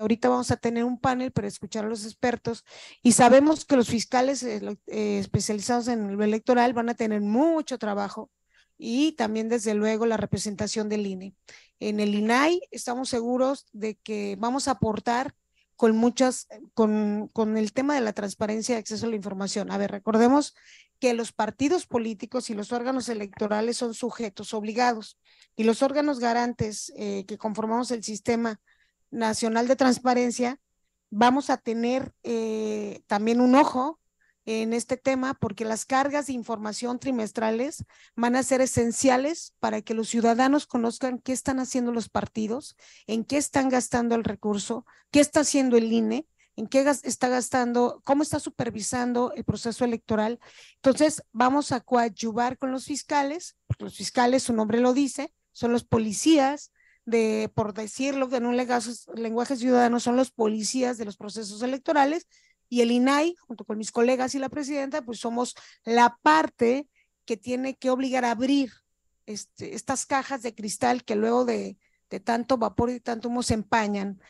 Ahorita vamos a tener un panel para escuchar a los expertos y sabemos que los fiscales eh, eh, especializados en el electoral van a tener mucho trabajo y también desde luego la representación del INE. En el INAI estamos seguros de que vamos a aportar con muchas, con, con el tema de la transparencia y acceso a la información. A ver, recordemos que los partidos políticos y los órganos electorales son sujetos obligados y los órganos garantes eh, que conformamos el sistema Nacional de Transparencia, vamos a tener eh, también un ojo en este tema porque las cargas de información trimestrales van a ser esenciales para que los ciudadanos conozcan qué están haciendo los partidos, en qué están gastando el recurso, qué está haciendo el INE, en qué está gastando, cómo está supervisando el proceso electoral. Entonces, vamos a coadyuvar con los fiscales, porque los fiscales, su nombre lo dice, son los policías de, por decirlo en un lenguaje ciudadano, son los policías de los procesos electorales y el INAI, junto con mis colegas y la presidenta, pues somos la parte que tiene que obligar a abrir este, estas cajas de cristal que luego de, de tanto vapor y tanto humo se empañan